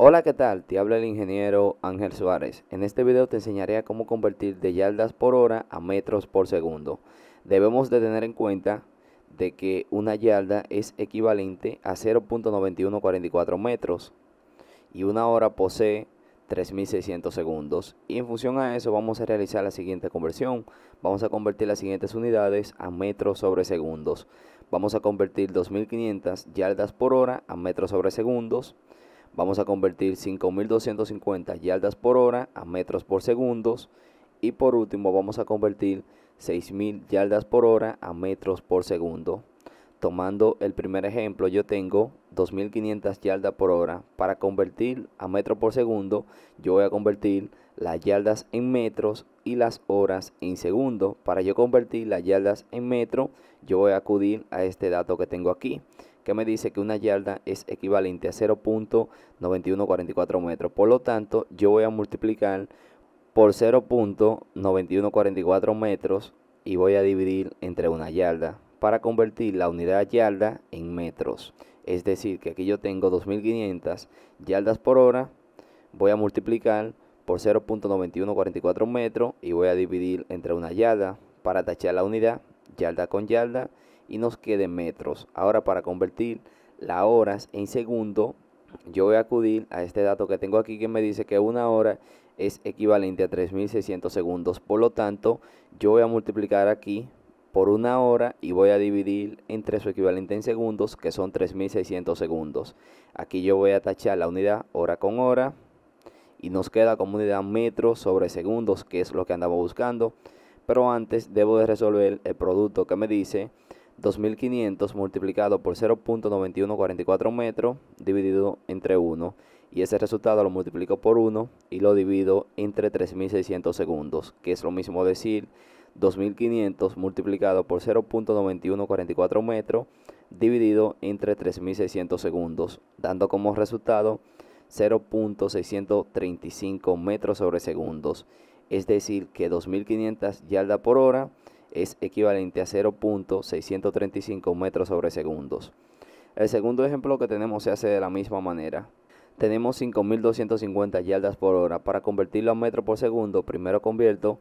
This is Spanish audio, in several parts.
Hola, ¿qué tal? Te habla el ingeniero Ángel Suárez. En este video te enseñaré a cómo convertir de yardas por hora a metros por segundo. Debemos de tener en cuenta de que una yarda es equivalente a 0.9144 metros y una hora posee 3600 segundos. Y en función a eso vamos a realizar la siguiente conversión. Vamos a convertir las siguientes unidades a metros sobre segundos. Vamos a convertir 2500 yardas por hora a metros sobre segundos. Vamos a convertir 5.250 yardas por hora a metros por segundos. Y por último vamos a convertir 6.000 yardas por hora a metros por segundo tomando el primer ejemplo, yo tengo 2.500 yardas por hora. Para convertir a metro por segundo, yo voy a convertir las yardas en metros y las horas en segundo. Para yo convertir las yardas en metro, yo voy a acudir a este dato que tengo aquí, que me dice que una yarda es equivalente a 0.9144 metros. Por lo tanto, yo voy a multiplicar por 0.9144 metros y voy a dividir entre una yarda para convertir la unidad yarda en metros. Es decir, que aquí yo tengo 2500 yardas por hora, voy a multiplicar por 0.9144 metros y voy a dividir entre una yarda para tachar la unidad, yarda con yarda, y nos quede metros. Ahora para convertir las horas en segundo, yo voy a acudir a este dato que tengo aquí que me dice que una hora es equivalente a 3600 segundos. Por lo tanto, yo voy a multiplicar aquí por una hora y voy a dividir entre su equivalente en segundos, que son 3600 segundos. Aquí yo voy a tachar la unidad hora con hora y nos queda como unidad metros sobre segundos, que es lo que andamos buscando. Pero antes debo de resolver el producto que me dice 2500 multiplicado por 0.9144 metros dividido entre 1 y ese resultado lo multiplico por 1 y lo divido entre 3600 segundos, que es lo mismo decir 2.500 multiplicado por 0.9144 metros dividido entre 3.600 segundos, dando como resultado 0.635 metros sobre segundos. Es decir, que 2.500 yardas por hora es equivalente a 0.635 metros sobre segundos. El segundo ejemplo que tenemos se hace de la misma manera. Tenemos 5.250 yardas por hora. Para convertirlo a metro por segundo, primero convierto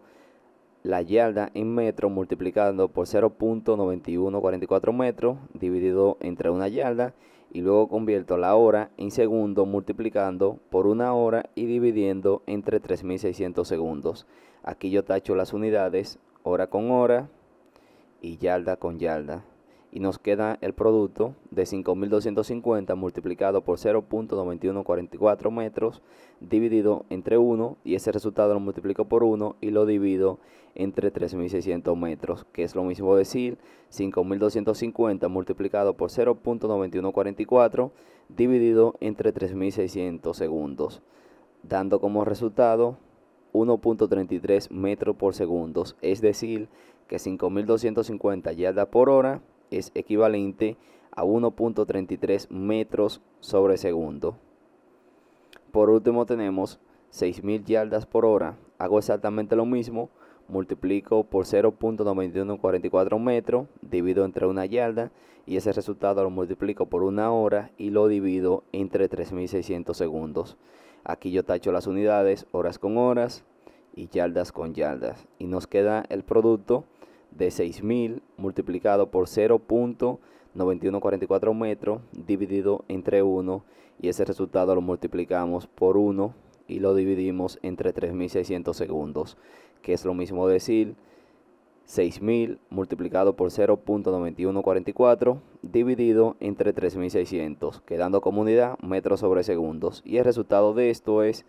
la yarda en metros multiplicando por 0.9144 metros dividido entre una yarda y luego convierto la hora en segundo multiplicando por una hora y dividiendo entre 3600 segundos. Aquí yo tacho las unidades hora con hora y yarda con yarda y nos queda el producto de 5.250 multiplicado por 0.9144 metros dividido entre 1 y ese resultado lo multiplico por 1 y lo divido entre 3.600 metros, que es lo mismo decir 5.250 multiplicado por 0.9144 dividido entre 3.600 segundos, dando como resultado 1.33 metros por segundo, es decir que 5.250 da por hora es equivalente a 1.33 metros sobre segundo. Por último tenemos 6.000 yardas por hora. Hago exactamente lo mismo. Multiplico por 0.9144 metros, divido entre una yarda y ese resultado lo multiplico por una hora y lo divido entre 3.600 segundos. Aquí yo tacho las unidades horas con horas y yardas con yardas y nos queda el producto de 6.000 multiplicado por 0.9144 metros dividido entre 1 y ese resultado lo multiplicamos por 1 y lo dividimos entre 3.600 segundos, que es lo mismo decir 6.000 multiplicado por 0.9144 dividido entre 3.600, quedando como unidad metros sobre segundos. Y el resultado de esto es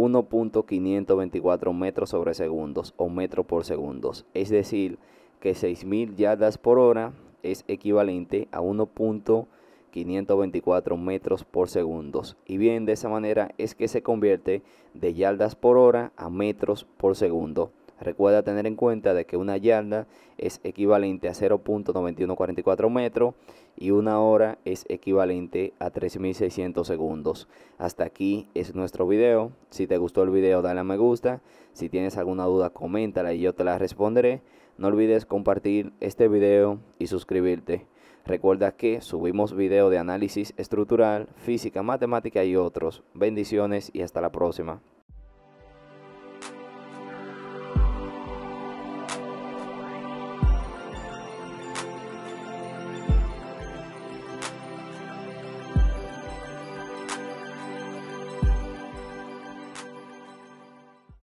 1.524 metros sobre segundos o metros por segundos. Es decir, que 6.000 yardas por hora es equivalente a 1.524 metros por segundos. Y bien, de esa manera es que se convierte de yardas por hora a metros por segundo. Recuerda tener en cuenta de que una yarda es equivalente a 0.9144 metros y una hora es equivalente a 3600 segundos. Hasta aquí es nuestro video. Si te gustó el video dale a me gusta. Si tienes alguna duda coméntala y yo te la responderé. No olvides compartir este video y suscribirte. Recuerda que subimos video de análisis estructural, física, matemática y otros. Bendiciones y hasta la próxima.